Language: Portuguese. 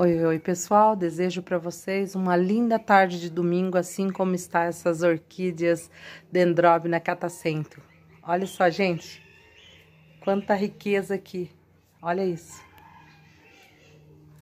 Oi, oi, pessoal. Desejo para vocês uma linda tarde de domingo, assim como está essas orquídeas Dendrobna catacento. Olha só, gente. Quanta riqueza aqui. Olha isso.